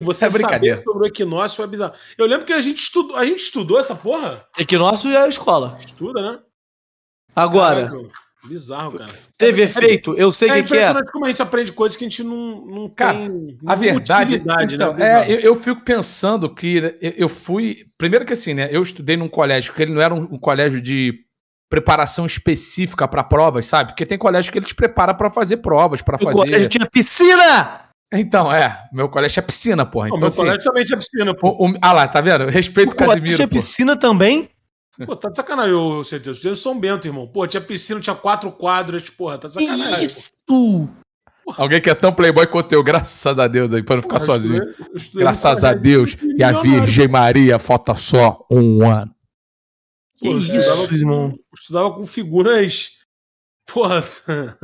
Você é sobre o equinócio é bizarro. Eu lembro que a gente estudou, a gente estudou essa porra? Equinócio é a escola. Estuda, né? Agora. Caramba, bizarro, cara. Teve é efeito? Eu sei é que, é. É impressionante como a gente aprende coisas que a gente não, não cara, tem. A verdade. Então, né? é, eu, eu, fico pensando que né, eu, fui. Primeiro que assim, né? Eu estudei num colégio, que ele não era um, um colégio de preparação específica para provas, sabe? Porque tem colégio que ele te prepara para fazer provas, para fazer. A gente tinha piscina! Então, é. Meu colégio é piscina, porra. Então, meu assim, colégio também tinha piscina, porra. ah lá, tá vendo? Respeito o Casimiro. Tinha piscina também? Pô, tá de sacanagem, eu sei Deus. Eu São Bento, irmão. Pô, tinha piscina, tinha quatro quadras, porra, tá de sacanagem. Isso! Porra. Alguém que é tão playboy quanto eu, graças a Deus aí, pra não ficar sozinho. estudei, estudei graças a Deus e a Virgem Maria, falta só um ano. Que Pô, isso, estudava, irmão? Estudava com figuras. Porra.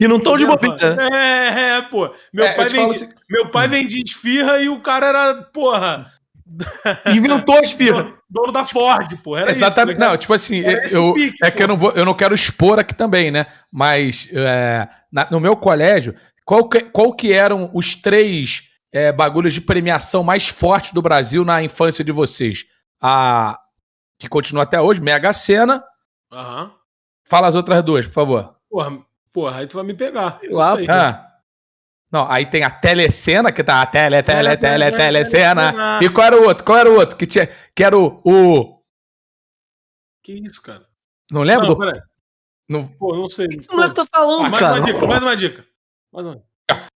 E não tão de bobeira. Né? É, é, pô. Meu, é, pai vendia, assim... meu pai vendia esfirra e o cara era, porra. Inventou esfirra. Dono, dono da Ford, pô. Era tá Exatamente. Isso, não, tipo assim, eu, pique, é pô. que eu não, vou, eu não quero expor aqui também, né? Mas é, na, no meu colégio, qual que, qual que eram os três é, bagulhos de premiação mais fortes do Brasil na infância de vocês? A. Que continua até hoje, Mega Sena. Uhum. Fala as outras duas, por favor. Porra, Porra, aí tu vai me pegar. Lá, ah. Não, aí tem a telecena, que tá a tele, tele, tele, telecena. E qual era o outro? Qual era o outro? Que, tinha, que era o, o... Que isso, cara? Não lembro? Não, peraí. Pô, não sei. Isso não é o que eu tô falando, mais cara. Uma dica, mais uma dica. Mais uma dica.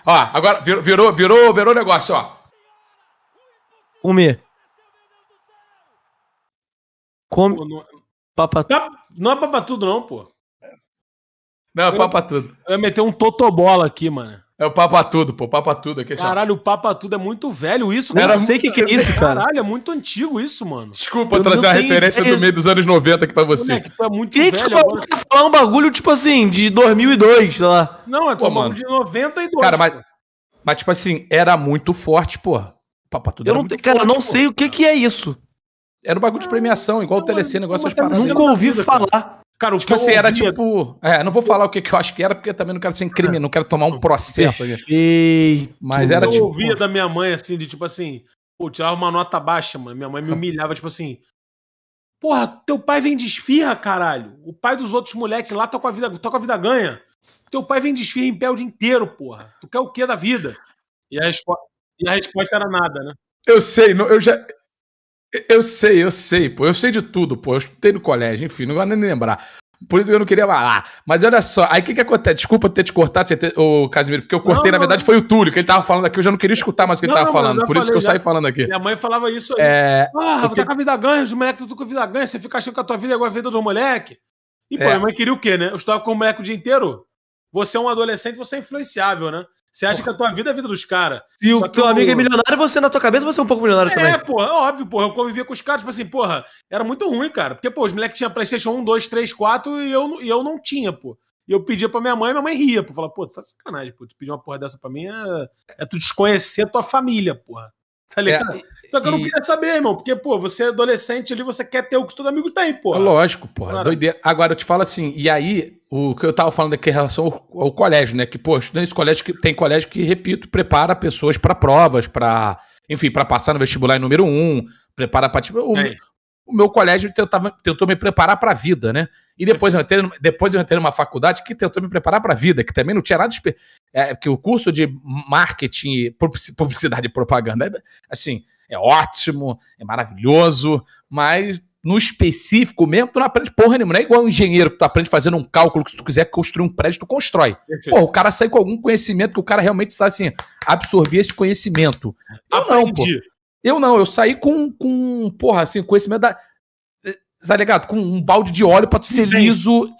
Ó, agora virou, virou, virou o negócio, ó. Comer. Come. Pô, não... É- papa... Não é tudo, não, pô. Não, é papa tudo. Eu ia meter um totobola aqui, mano. É o Papa Tudo, pô. Papa Tudo. Aqui, assim, Caralho, o Papa Tudo é muito velho isso. Cara. Eu não sei o que, que, é isso, cara. Caralho, é muito antigo isso, mano. Desculpa eu trazer uma referência ideia. do meio dos anos 90 aqui pra você. Moleque, tu é muito Gente, velho. Gente, tipo, falar um bagulho, tipo assim, de 2002, sei lá. Não, é um mano. de 92. Cara, mas, mas, tipo assim, era muito forte, pô. Papa Tudo eu não, Cara, forte, eu não pô. sei o que, que é isso. Era um bagulho de premiação, igual não, o Telecena, negócio de paradas. Nunca ouvi falar. Cara, o tipo, que assim, era ouvia... tipo. É, não vou falar o que, que eu acho que era, porque também não quero ser crime, não quero tomar um processo. Perfeito. Mas era tipo. Eu ouvia da minha mãe, assim, de tipo assim. Pô, tirava uma nota baixa, mano. Minha mãe me humilhava, tipo assim. Porra, teu pai vem de esfirra, caralho. O pai dos outros moleques lá tá com a vida, tá com a vida ganha. Teu pai vem de esfirra em pé o dia inteiro, porra. Tu quer o quê da vida? E a, respo... e a resposta era nada, né? Eu sei, eu já, eu sei, eu sei, pô. Eu sei de tudo, pô. Eu estudei no colégio, enfim, não vou nem lembrar. Por isso que eu não queria falar. Mas olha só, aí o que, que acontece? Desculpa ter te cortado, você ter, ô, Casimiro, porque eu cortei, não, na verdade, não. foi o Túlio, que ele tava falando aqui, eu já não queria escutar mais o que não, ele tava falando. Por isso que eu já... saí falando aqui. Minha mãe falava isso aí. É... Ah, porque... tá com a vida ganha, os moleques tudo com a vida ganha, você fica achando que a tua vida é igual a vida dos moleque. E, pô, é. minha mãe queria o quê, né? Eu estava com o moleque o dia inteiro. Você é um adolescente, você é influenciável, né? Você acha porra. que a tua vida é a vida dos caras. Se o teu eu... amigo é milionário, você na tua cabeça você é um pouco milionário é, também. É, porra, óbvio, porra. Eu convivia com os caras, tipo assim, porra, era muito ruim, cara. Porque, pô, os moleques tinham Playstation 1, 2, 3, 4 e eu, e eu não tinha, pô. E eu pedia pra minha mãe, minha mãe ria, pô. Falava, pô, tu tá sacanagem, pô. Tu pedir uma porra dessa pra mim é, é tu desconhecer a tua família, porra. Tá é, ligado? É, Só que eu não queria saber, irmão, porque, pô, você é adolescente ali, você quer ter o que todo amigo tem, pô. É lógico, pô. É claro. Doideira. Agora eu te falo assim, e aí, o que eu tava falando aqui em relação ao, ao colégio, né? Que, pô, estudantes de colégio que tem colégio que, repito, prepara pessoas para provas, para enfim, para passar no vestibular em número um, prepara para tipo, o, é o meu colégio tentava, tentou me preparar para a vida, né? E depois eu, entrei, depois eu entrei numa faculdade que tentou me preparar para a vida, que também não tinha nada de. É, que o curso de marketing, publicidade e propaganda, é, assim, é ótimo, é maravilhoso, mas no específico mesmo, tu não aprende porra nenhuma. Não é igual um engenheiro que tu aprende fazendo um cálculo que se tu quiser construir um prédio, tu constrói. Pô, o cara sai com algum conhecimento que o cara realmente está assim, absorver esse conhecimento. Eu aprendi. não, pô. Eu não, eu saí com, com porra, assim, conhecimento da. Tá ligado? Com um balde de óleo pra tu ser Sim. liso,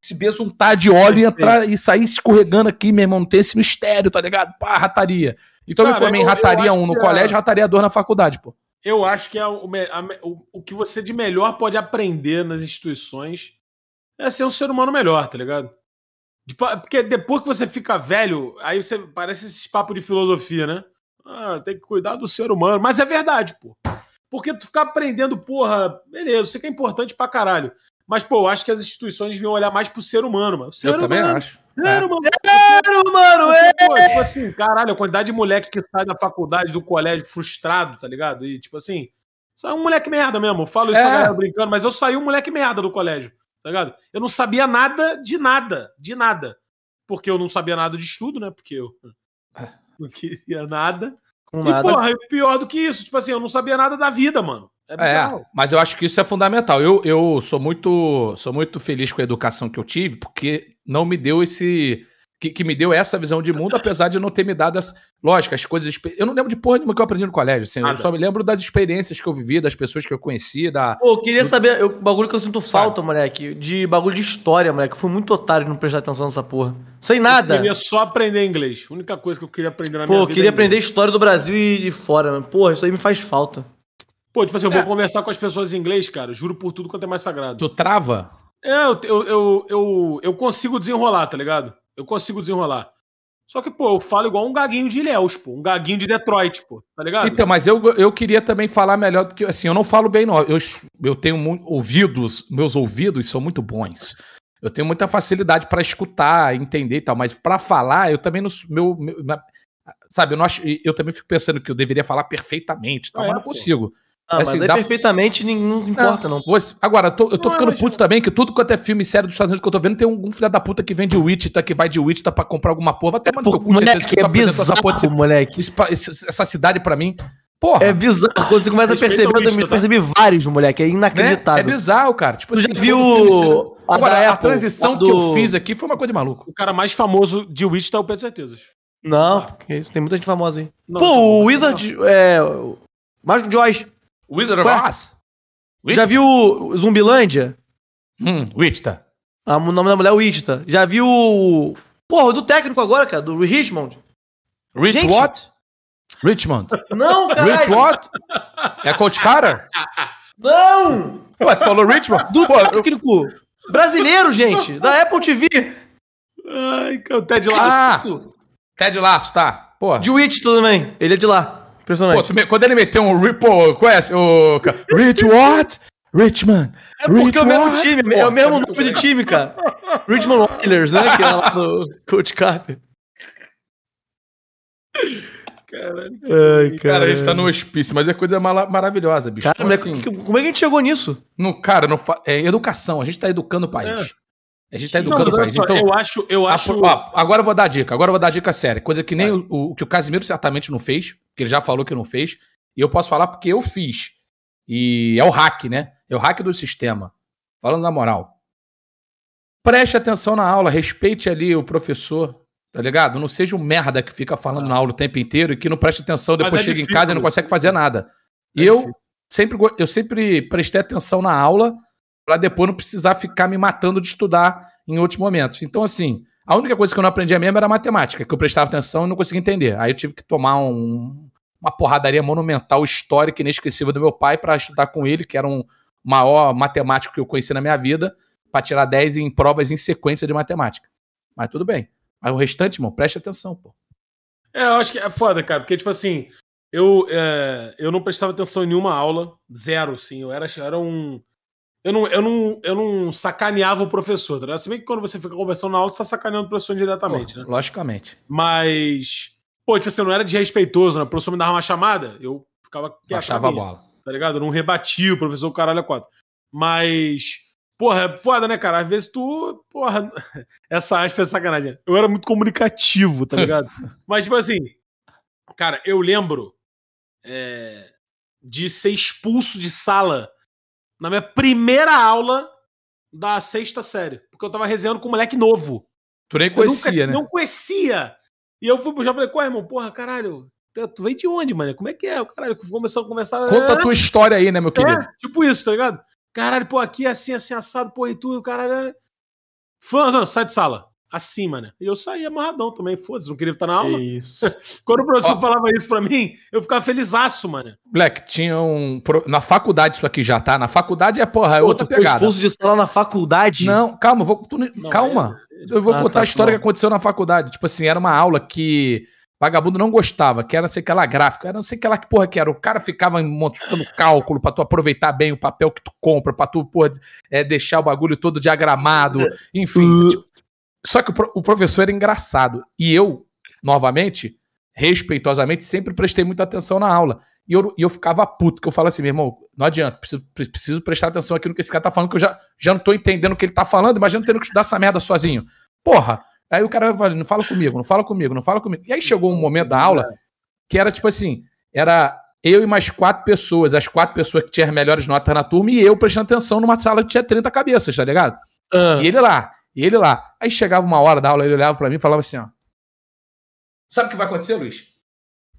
se besuntar de óleo e entrar e sair escorregando aqui, meu irmão. Não tem esse mistério, tá ligado? Pá, rataria. Então Cara, eu me formei em rataria 1 um no é colégio, é... rataria 2 na faculdade, pô. Eu acho que é o, a, o, o, que você de melhor pode aprender nas instituições é ser um ser humano melhor, tá ligado? De, tipo, porque depois que você fica velho, aí você parece esse papo de filosofia, né? Ah, tem que cuidar do ser humano. Mas é verdade, pô. Porque tu ficar aprendendo, porra, beleza, sei que é importante pra caralho. Mas, pô, eu acho que as instituições vão olhar mais pro ser humano, mano. Ser eu humano, também acho. Ser é. humano. Ser humano, é. Pô, tipo assim, caralho, a quantidade de moleque que sai da faculdade, do colégio, frustrado, tá ligado? E, tipo assim, sai um moleque merda mesmo. Eu falo isso é. pra galera brincando, mas eu saí um moleque merda do colégio, tá ligado? Eu não sabia nada de nada, de nada. Porque eu não sabia nada de estudo, né? Porque eu. É não queria nada. Com e, nada. porra, pior do que isso, tipo assim, eu não sabia nada da vida, mano. É, é, mas eu acho que isso é fundamental. Eu, eu sou muito sou muito feliz com a educação que eu tive, porque não me deu esse que, que, me deu essa visão de mundo, apesar de não ter me dado as. Lógico, as coisas. Eu não lembro de porra nenhuma que eu aprendi no colégio, assim. Nada. Eu só me lembro das experiências que eu vivi, das pessoas que eu conheci. Da, Pô, eu queria do... saber. O bagulho que eu sinto falta, Sabe? moleque, de bagulho de história, moleque. Eu fui muito otário de não prestar atenção nessa porra. Sem nada. Eu queria só aprender inglês. A única coisa que eu queria aprender na Pô, minha vida. Pô, eu queria é aprender história do Brasil e de fora, mano. Porra, isso aí me faz falta. Pô, tipo assim, eu vou é. conversar com as pessoas em inglês, cara. Juro por tudo quanto é mais sagrado. Tu trava? É, eu, eu, eu, eu, eu consigo desenrolar, tá ligado? Eu consigo desenrolar. Só que, pô, eu falo igual um gaguinho de Ilhéus, pô. Um gaguinho de Detroit, pô. Tá ligado? Então, mas eu, eu queria também falar melhor do que... Assim, eu não falo bem, não. Eu, eu tenho muito, ouvidos... Meus ouvidos são muito bons. Eu tenho muita facilidade para escutar, entender e tal. Mas para falar, eu também não... Meu, meu, sabe, eu, não acho, eu também fico pensando que eu deveria falar perfeitamente, tal, é, mas não consigo. Pô. Ah, assim, mas aí dá... perfeitamente não importa, não. não. Agora, eu tô, eu tô não, ficando puto não. também, que tudo quanto é filme sério dos Estados Unidos que eu tô vendo, tem um, filho da puta que vende Wichita, tá, que vai de Wichita tá pra comprar alguma porra. Vai tomar mulher no que, é, é bizarro, essa moleque. essa cidade pra mim... Porra. É bizarro. Quando você começa a perceber, eu também tá? percebi vários, moleque. É inacreditável. Né? É bizarro, cara. Tipo, assim, já viu um a Agora, a, Apple, transição a do... que eu fiz aqui foi uma coisa de maluco. O cara mais famoso de Wichita é o Pedro Certezas. Não, ah. porque isso, tem muita gente famosa aí. Não, Pô, o Wizard. mais É, Mágico Joyce. Wizard of Oz? Já viu Zumbilândia? Hum, Wichita. o nome da mulher é Wichita. Já viu. Porra, do técnico agora, cara, do Richmond. Rich Gente. what? Richmond. Não, cara. Rich what? É Coach Carter? Não! Ué, tu falou Richmond? Do Pô, técnico eu... brasileiro, gente, da Apple TV. Ai, o Ted Lasso. Ah, Ted Laço, tá. Pô. De Wichita também, ele é de lá. Impressionante. Pô, me... quando ele meteu um Ripple, conhece? É o... Rich what? Richmond. É porque Rich é o mesmo what? time, é Pô, é o mesmo nome de time, cara. Richmond Oilers, né? Que é lá no Coach Carter. Caralho. Ai, cara, cara, a gente tá no hospício, mas é coisa maravilhosa, bicho. Cara, como, tipo assim? é que, assim- como, é que, a gente chegou nisso? No, cara, no, é educação, a gente tá educando o país. É. A gente está educando não, o país. então, eu acho. Eu acho... A, agora eu vou dar dica, agora eu vou dar dica séria. Coisa que nem o, o, que o Casimiro certamente não fez, que ele já falou que não fez. E eu posso falar porque eu fiz. E é o hack, né? É o hack do sistema. Falando na moral. Preste atenção na aula, respeite ali o professor, tá ligado? Não seja um merda que fica falando na aula o tempo inteiro e que não presta atenção, depois é chega difícil, em casa e não consegue fazer nada. É eu, sempre, eu sempre prestei atenção na aula para depois não precisar ficar me matando de estudar em outros momentos. Então, assim, a única coisa que eu não aprendia mesmo era matemática, que eu prestava atenção e não conseguia entender. Aí eu tive que tomar um, uma porradaria monumental, histórica, inesquecível do meu pai para estudar com ele, que era um maior matemático que eu conheci na minha vida, para tirar 10 em provas em sequência de matemática. Mas tudo bem. Mas o restante, irmão, preste atenção, pô. É, eu acho que é foda, cara, porque, tipo assim, eu, é, eu não prestava atenção em nenhuma aula, zero, sim. Eu era, eu era um eu não, eu não, eu não sacaneava o professor, tá ligado? Se bem que quando você fica conversando na aula, você tá sacaneando o professor diretamente, né? Logicamente. Mas, pô, tipo assim, eu não era desrespeitoso, né? O professor me dava uma chamada, eu ficava achava a bola. Tá ligado? Eu não rebatia o professor, o caralho, é quatro. Mas, porra, é foda, né, cara? Às vezes tu, porra, essa aspa é sacanagem. Eu era muito comunicativo, tá ligado? Mas, tipo assim, cara, eu lembro é, de ser expulso de sala na minha primeira aula da sexta série, porque eu tava resenhando com um moleque novo. Tu nem conhecia, nunca, né? Não conhecia. E eu fui já falei, qual irmão? Porra, caralho, tu é, veio de onde, mano? Como é que é? Caralho, começamos a conversar. Conta a tua história aí, né, meu é, querido? É, tipo isso, tá ligado? Caralho, pô, aqui é assim, assim, assado, pô, e tu, caralho. É fã, sai de sala acima, né? E eu saía amarradão também, foda-se, não queria estar na aula. Isso. Quando o professor Ó, falava isso para mim, eu ficava felizaço, mano. Black tinha um. Na faculdade, isso aqui já tá. Na faculdade é, porra, é Pô, outra pegada. Foi expulso de sala na faculdade? Não, calma, vou, tu, não, calma. É, é... Eu vou ah, contar tá, a história não. Tá que aconteceu na faculdade. Tipo assim, era uma aula que. Vagabundo não gostava, que era não sei aquela gráfica, era não sei aquela que porra que era. O cara ficava montando cálculo para tu aproveitar bem o papel que tu compra, para tu porra, é, deixar o bagulho todo diagramado, enfim. Uh, tipo, só que o, pro, o professor era é engraçado. E eu, novamente, respeitosamente, sempre prestei muita atenção na aula. E eu, e eu ficava puto, que eu falo assim, meu irmão, não adianta, preciso, preciso prestar atenção aqui no que esse cara tá falando, que eu já, já não tô entendendo o que ele tá falando, imagina tendo que estudar essa merda sozinho. Porra! Aí o cara vai falar, não fala comigo, não fala comigo, não fala comigo. E aí chegou um momento da aula que era tipo assim, era eu e mais quatro pessoas, as quatro pessoas que tinham as melhores notas na turma, e eu prestando atenção numa sala que tinha 30 cabeças, tá ligado? Uhum. E ele lá. E ele lá. Aí chegava uma hora da aula, ele olhava para mim e falava assim, ó. Sabe o que vai acontecer, Luiz?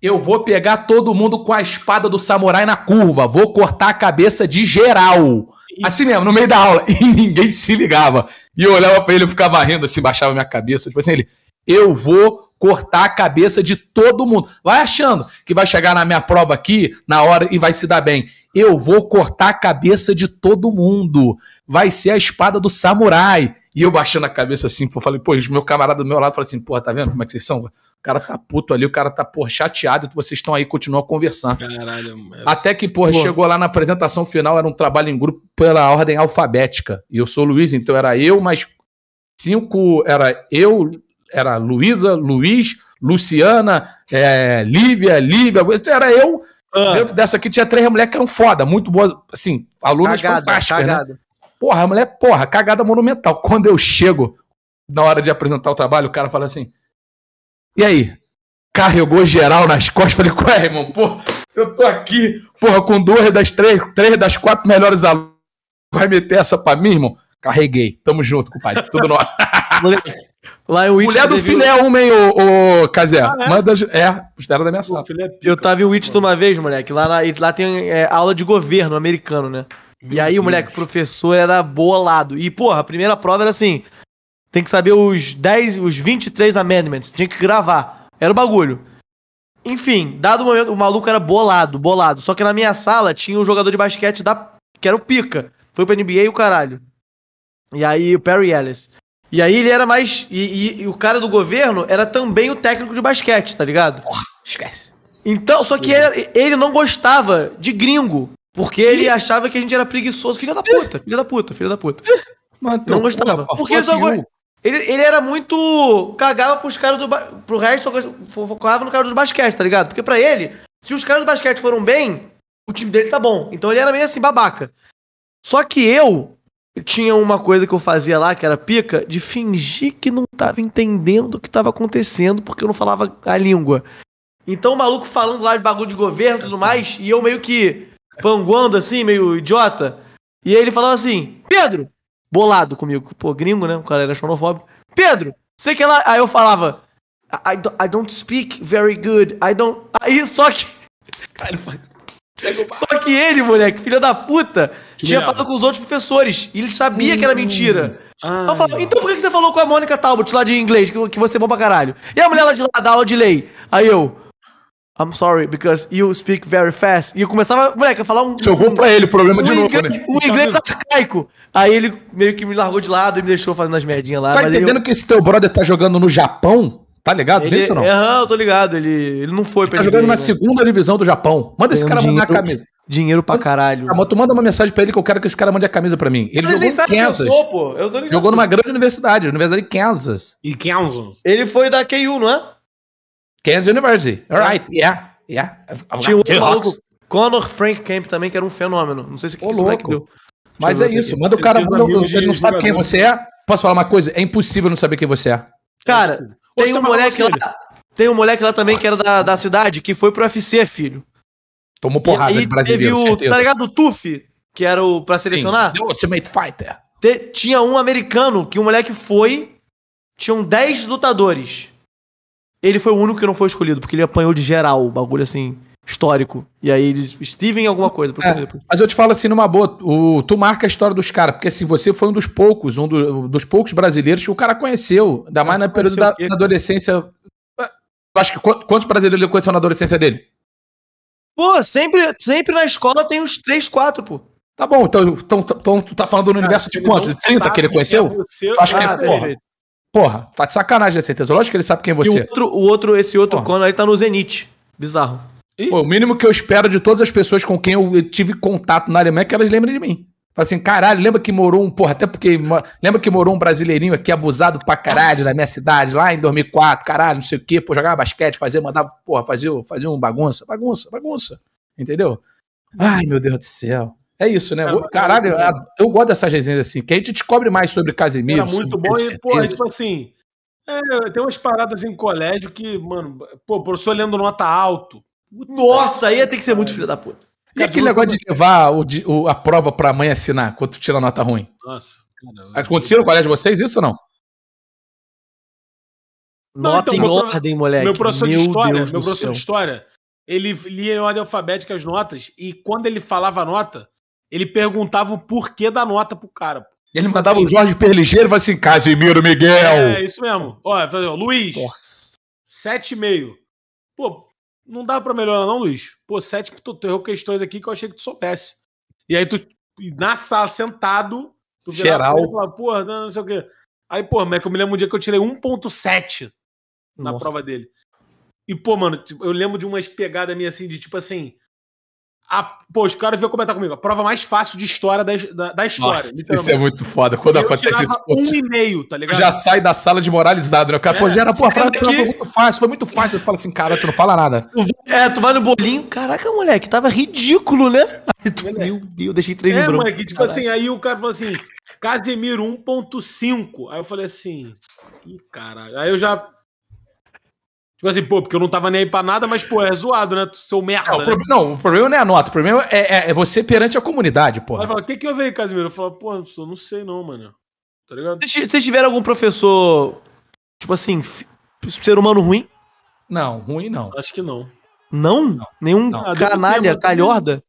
Eu vou pegar todo mundo com a espada do samurai na curva, vou cortar a cabeça de geral. Assim mesmo, no meio da aula. E ninguém se ligava. E eu olhava pra ele, e ficava rindo assim, baixava minha cabeça. Tipo assim, ele, eu vou cortar a cabeça de todo mundo. Vai achando que vai chegar na minha prova aqui, na hora, e vai se dar bem. Eu vou cortar a cabeça de todo mundo. Vai ser a espada do samurai. E eu baixando a cabeça assim, pô, falei, pô, os meu camarada do meu lado falou assim, porra, tá vendo como é que vocês são? O cara tá puto ali, o cara tá, porra, chateado, vocês estão aí, continuam conversando Caralho, mano. Até que, porra, chegou lá na apresentação final, era um trabalho em grupo pela ordem alfabética. E eu sou o Luiz, então era eu, mais cinco, era eu, era Luísa, Luiz, Luciana, é, Lívia, Lívia, então era eu. Ah. Dentro dessa aqui tinha três mulheres que eram foda, muito boas, assim, alunas cagada, fantásticas. Né? Cagada. Né? Porra, a mulher, porra, cagada monumental. Quando eu chego na hora de apresentar o trabalho, o cara fala assim: E aí? Carregou geral nas costas. Falei, qual é, irmão? Porra, eu tô aqui, porra, com duas das três, três das quatro melhores alunos. Vai meter essa pra mim, irmão? Carreguei. Tamo junto, compadre. Tudo nosso. Lá em Witch Mulher do filé é homem, ô, ô Cazé. Ah, é? Manda, é, da minha sala. É eu tava em Witch uma vez, moleque. Lá, lá, lá tem é, aula de governo americano, né? e aí, o moleque, o professor era bolado. E, porra, a primeira prova era assim: tem que saber os 10, os 23 amendments, tinha que gravar. Era o bagulho. Enfim, dado o momento, o maluco era bolado, bolado. Só que na minha sala tinha um jogador de basquete da, que era o Pica. Foi pra NBA e o caralho. E aí, o Perry Ellis. E aí ele era mais. E, e, e, o cara do governo era também o técnico de basquete, tá ligado? Porra, esquece. Então, só que uhum. ele, ele não gostava de gringo. Porque e... ele achava que a gente era preguiçoso. Filha da puta, filha da puta, filha da puta. Matou, não gostava. Porra, porque ele, ele era muito. cagava pros caras do. Ba... pro resto, só focava no cara dos basquete, tá ligado? Porque pra ele, se os caras do basquete foram bem, o time dele tá bom. Então ele era meio assim, babaca. Só que eu tinha uma coisa que eu fazia lá, que era pica, de fingir que não tava entendendo o que tava acontecendo, porque eu não falava a língua. Então o maluco falando lá de bagulho de governo e tudo mais, e eu meio que panguando assim, meio idiota. E aí ele falava assim: Pedro! Bolado comigo. Pô, gringo, né? O cara era xenofóbico. Pedro! Sei que ela. Aí eu falava: I, don't, I don't speak very good. I don't. Aí só que. Só que ele, moleque, filha da puta, que tinha falado com os outros professores. E ele sabia hum, que era hum. mentira. Ai, ah, eu falava, então por que você falou com a Mônica Talbot lá de inglês, que, que você é bom pra caralho? E a mulher lá de lá da aula de lei? Aí eu, I'm sorry, because you speak very fast. E eu começava, moleque, a falar um. Eu vou pra ele o problema um de novo, inglês, né? inglês arcaico. Aí ele meio que me largou de lado e me deixou fazendo as merdinhas lá. Tá entendendo eu... que esse teu brother tá jogando no Japão? Tá ligado nisso ou não? É, aham, eu tô ligado. Ele, ele não foi ele pra Tá jogando dele, na né? segunda divisão do Japão. Manda esse cara mandar a camisa. Dinheiro pra caralho. Ah, tu manda uma mensagem pra ele que eu quero que esse cara mande a camisa pra mim. Ele, ele jogou em Kansas. Sou, jogou numa grande universidade, Universidade de Kansas. E Kansas. Ele foi da KU, não é? Kansas University. All right, é. yeah, yeah. Tinha outro maluco, Connor Frank Camp também, que era um fenômeno. Não sei se é que, Ô, que deu. Mas é isso, manda o cara, ele não sabe quem você é. Posso falar uma coisa? É impossível não saber quem você é. Cara, tem um moleque lá, tem um moleque lá também que era da, da cidade, que foi pro UFC, filho. Tomou porrada e aí de brasileiro, teve o, Tá ligado? O Tuf, que era o pra selecionar? Sim, The Ultimate Fighter. Te, tinha um americano que o moleque foi, tinham 10 lutadores. Ele foi o único que não foi escolhido, porque ele apanhou de geral o bagulho assim, histórico. E aí eles. Steven alguma coisa. É, mas eu te falo assim, numa boa, o, tu marca a história dos caras, porque assim, você foi um dos poucos, um do, dos poucos brasileiros que o cara conheceu, ainda mais na período da, da adolescência. Acho que quantos brasileiros ele conheceu na adolescência dele? Pô, sempre, sempre na escola tem uns 3, 4, pô. Tá bom, então, então, então tu tá falando no universo de quantos? De 30 que ele é conheceu? Acho que é, porra. Porra, tá de sacanagem, é certeza. Lógico que ele sabe quem é você. E o outro, o outro esse outro Porra. aí tá no Zenit. Bizarro. Pô, o mínimo que eu espero de todas as pessoas com quem eu tive contato na Alemanha é que elas lembrem de mim. Fala assim, caralho, lembra que morou um, porra, até porque lembra que morou um brasileirinho aqui abusado pra caralho na minha cidade, lá em 2004, caralho, não sei o quê, pô, jogava basquete, fazia, mandava, porra, fazia, fazia um bagunça, bagunça, bagunça, entendeu? Hum. Ai, meu Deus do céu. É isso, né? É, é Caralho, eu, eu, gosto dessas resenhas assim, que a gente descobre mais sobre Casemiro. Era muito bom e, pô, tipo assim, é, tem umas paradas em colégio que, mano, pô, professor lendo nota alto. Nossa, aí tem que ser muito filho da puta. E aquele negócio de levar o, o, a prova pra mãe assinar quando tu tira nota ruim? Nossa. Cara, Aconteceu no colégio de vocês isso ou não? Não, então, nota então, em ordem, moleque. Meu professor meu de história, Deus meu professor céu. de história, ele lia em ordem alfabética as notas e quando ele falava a nota, ele perguntava o porquê da nota pro cara. Ele mandava o Jorge Perligeiro e falava assim: Casimiro Miguel. É, isso mesmo. Ó, assim, Luiz, Nossa. 7,5. Pô, não dá pra melhorar, não, Luiz? Pô, 7, tu, tu errou questões aqui que eu achei que tu soubesse. E aí tu, na sala, sentado, tu Geral. e fala, porra, não, não sei o quê. Aí, pô, mas é que eu me lembro um dia que eu tirei 1,7 na Nossa. prova dele. E, pô, mano, tipo, eu lembro de umas pegadas minhas assim, de tipo assim a, pô, os caras vieram comentar comigo. A prova mais fácil de história da, da, da história. Nossa, isso é muito foda. Quando eu acontece isso. Pô, um e meio, tá ligado? já sai da sala demoralizado, né? O cara, é, pô, já era, pô, foi muito fácil, foi muito fácil. Tu fala assim, cara, tu não fala nada. É, tu vai no bolinho, caraca, moleque, tava ridículo, né? Aí tu, meu Deus, deixei três é, em branco. Moleque, tipo assim, caraca. assim, aí o cara falou assim, Casemiro 1.5. Aí eu falei assim, ih, caralho. Aí eu já Tipo assim, pô, porque eu não tava nem aí pra nada, mas, pô, é zoado, né? Tu seu merda. Não, é, né? o, pro... não o problema não é a nota, o problema é, é, é você perante a comunidade, pô. Vai fala, o que, que eu vejo, Casimiro? Eu falo, pô, eu não sei não, mano. Tá ligado? Vocês, tiveram algum professor, tipo assim, f... ser humano ruim? Não, ruim não. Acho que não. Não? não. Nenhum não. Ah, canalha, ah, calhorda?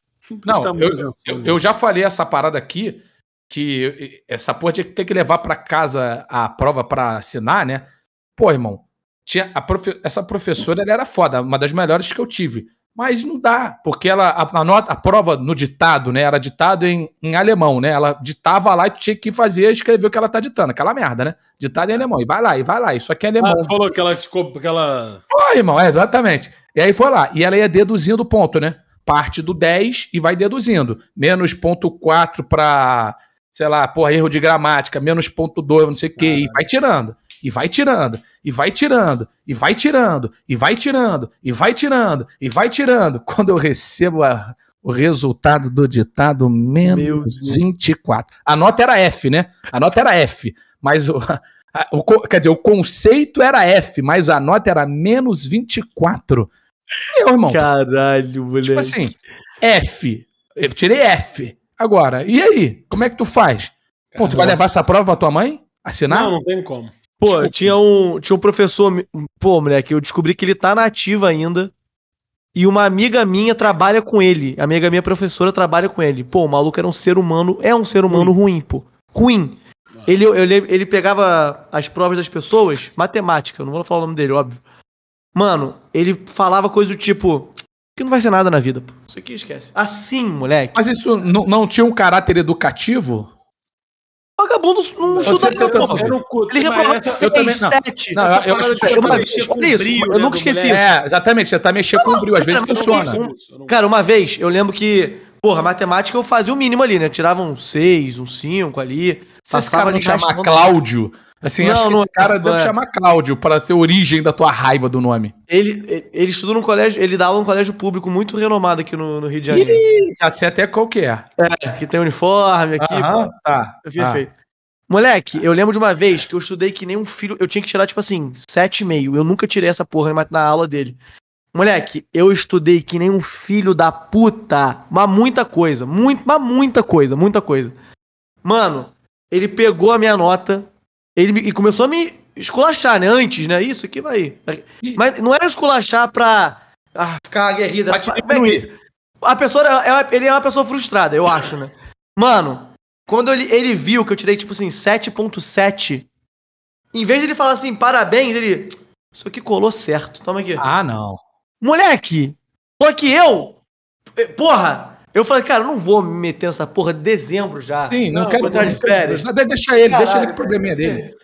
Não, tá eu, eu, assim, eu, eu né? já falei essa parada aqui, que essa porra tinha que ter que levar pra casa a prova pra assinar, né? Pô, irmão, tinha profe... Essa professora ela era foda, uma das melhores que eu tive. Mas não dá, porque ela, a, a, nota, a prova no ditado, né? Era ditado em, em alemão, né? Ela ditava lá e tinha que fazer, escrever o que ela tá ditando, aquela merda, né? Ditado em alemão. E vai lá, e vai lá, isso aqui é alemão. Ah, falou que ela te que ela. Foi, irmão, é, exatamente. E aí foi lá. E ela ia deduzindo o ponto, né? Parte do 10 e vai deduzindo. Menos ponto 4 pra, sei lá, porra, erro de gramática, menos ponto 2, não sei o quê. E vai tirando e vai tirando, e vai tirando, e vai tirando, e vai tirando, e vai tirando, e vai tirando. Quando eu recebo a, o resultado do ditado, menos 24. A nota era F, né? A nota era F, mas o, a, o, quer dizer, o conceito era F, mas a nota era menos 24. Meu irmão. Caralho, tipo moleque. Tipo assim, F. Eu tirei F. Agora, e aí? Como é que tu faz? Pô, tu vai levar essa prova pra tua mãe? Assinar? Não, não tem como. Pô, Desculpa. tinha um, tinha um professor. Pô, moleque, eu descobri que ele tá na ativa ainda. E uma amiga minha trabalha com ele. A amiga minha professora trabalha com ele. Pô, o maluco era um ser humano. É um ser humano ruim, ruim pô. Ruim. Ele, ele, ele pegava as provas das pessoas, matemática, não vou falar o nome dele, óbvio. Mano, ele falava coisa do tipo: que não vai ser nada na vida, pô. Isso aqui esquece. Assim, moleque. Mas isso não, não tinha um caráter educativo? vagabundo não estuda tanto. Ele reprovou 6, 7. Eu nunca esqueci isso. É, exatamente, você tá mexendo com o brilho, às vezes funciona. Cara, uma vez, eu lembro que, porra, matemática eu fazia o mínimo ali, né? tirava um 6, um 5 ali. Se esse cara não chamar Cláudio Assim, não, não, esse cara deve é. chamar Cláudio para ser a origem da tua raiva do nome. Ele, ele, ele estudou num colégio, ele dá aula num colégio público muito renomado aqui no, no Rio de Janeiro. Ih, já sei até qual que é. É, que tem uniforme aqui. Aham, pô. tá. Perfeito. Tá. Ah. Moleque, eu lembro de uma vez que eu estudei que nem um filho. Eu tinha que tirar, tipo assim, sete meio Eu nunca tirei essa porra na aula dele. Moleque, eu estudei que nem um filho da puta. Mas muita coisa. Muito, mas muita coisa, muita coisa. Mano, ele pegou a minha nota ele, me, começou a me esculachar, né? Antes, né? Isso aqui vai. Mas não era esculachar pra ah, ficar aguerrida. Pra te diminuir. A pessoa, é, é, ele é uma pessoa frustrada, eu acho, né? Mano, quando ele, ele viu que eu tirei, tipo assim, 7.7, em vez de ele falar assim, parabéns, ele... Isso aqui colou certo, toma aqui. Ah, não. Moleque, só que eu... Eh, porra, eu falei, cara, eu não vou me meter nessa porra de dezembro já. Sim, não, não quero entrar de férias. Deixa ele, Caralho, deixa ele que o probleminha é dele.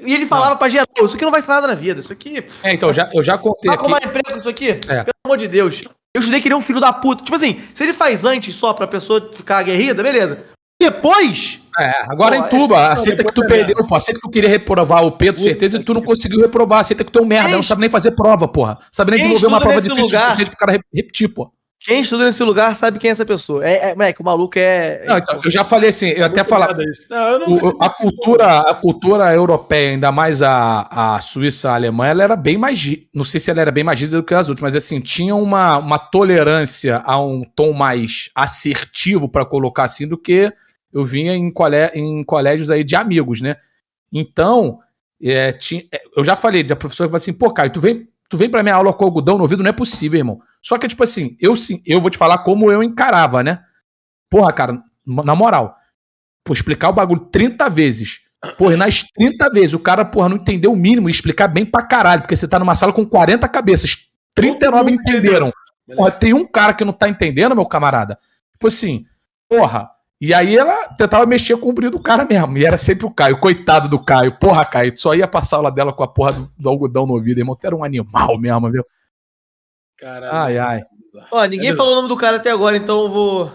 E ele falava para pra geral, isso aqui não vai ser nada na vida, isso aqui... É, então, já, eu já contei vai com Vai empresa isso aqui? É. Pelo amor de Deus. Eu judei que ele é um filho da puta. Tipo assim, se ele faz antes só pra pessoa ficar aguerrida, beleza. Depois... É, agora pô, entuba, é aceita que tu é perdeu, pô, aceita que tu queria reprovar o Pedro, certeza, e tu não conseguiu reprovar, aceita que tu é um merda, Ex... É não sabe nem fazer prova, porra. Sabe nem Ex... É desenvolver uma prova difícil lugar... suficiente pro cara repetir, pô. Quem estuda nesse lugar sabe quem é essa pessoa. É, é moleque, o maluco é. Não, então, eu já falei assim, eu, até falar. a, cultura, a cultura europeia, ainda mais a, a Suíça, a Alemanha, ela era bem mais. Não sei se ela era bem mais rígida do que as outras, mas assim, tinha uma, uma tolerância a um tom mais assertivo, para colocar assim, do que eu vinha em, colé, em colégios aí de amigos, né? Então, é, tinha, é, eu já falei, a professora falou assim, pô, Caio, tu vem tu vem pra minha aula com algodão no ouvido, não é possível, irmão. Só que, tipo assim, eu sim, eu vou te falar como eu encarava, né? Porra, cara, na moral, pô, explicar o bagulho 30 vezes. Porra, nas 30 vezes, o cara, porra, não entendeu o mínimo e explicar bem pra caralho, porque você tá numa sala com 40 cabeças. 39 entenderam. Porra, tem um cara que não tá entendendo, meu camarada. Tipo assim, porra, e aí ela tentava mexer com o brilho do cara mesmo. E era sempre o Caio, coitado do Caio. Porra, Caio, tu só ia passar a aula dela com a porra do, do algodão no ouvido, irmão. Tu era um animal mesmo, viu? Caralho. Ai, é ai. Ó, ninguém é falou o nome do cara até agora, então eu vou.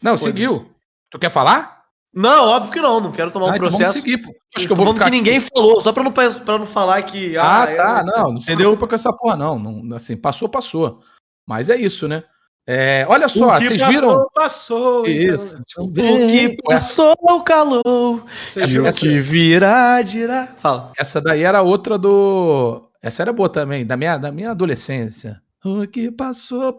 Não, seguiu. Isso. Tu quer falar? Não, óbvio que não. Não quero tomar ah, um então processo. Vamos seguir, pô. Acho que eu vou ficar que ninguém aqui. falou, só pra não, pra não falar que. Ah, ah tá, é, não, não, não. Entendeu? Não se com essa porra, não. não. Assim, passou, passou. Mas é isso, né? É, olha só, o que vocês passou, viram? Passou, então, Isso. Tipo, o que passou, é é calou. Vocês e o que virá, dirá. Fala. Essa daí era outra do. Essa era boa também, da minha, da minha adolescência. O que passou,